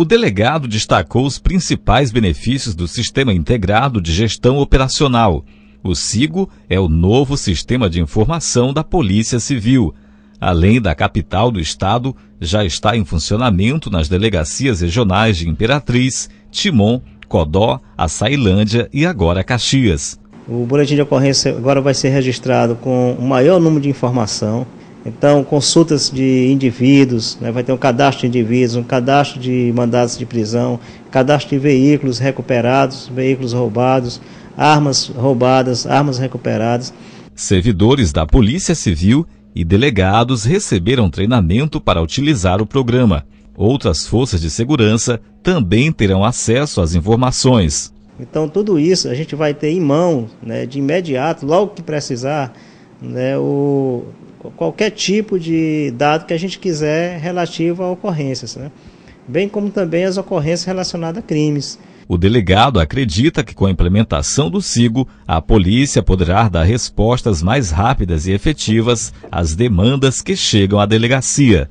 O delegado destacou os principais benefícios do Sistema Integrado de Gestão Operacional. O SIGO é o novo sistema de informação da Polícia Civil. Além da capital do estado, já está em funcionamento nas delegacias regionais de Imperatriz, Timon, Codó, Açailândia e agora Caxias. O boletim de ocorrência agora vai ser registrado com o maior número de informação, então, consultas de indivíduos, né, vai ter um cadastro de indivíduos, um cadastro de mandados de prisão, cadastro de veículos recuperados, veículos roubados, armas roubadas, armas recuperadas. Servidores da Polícia Civil e delegados receberam treinamento para utilizar o programa. Outras forças de segurança também terão acesso às informações. Então, tudo isso a gente vai ter em mão, né, de imediato, logo que precisar, né, o, qualquer tipo de dado que a gente quiser relativo a ocorrências, né? bem como também as ocorrências relacionadas a crimes. O delegado acredita que com a implementação do SIGO, a polícia poderá dar respostas mais rápidas e efetivas às demandas que chegam à delegacia.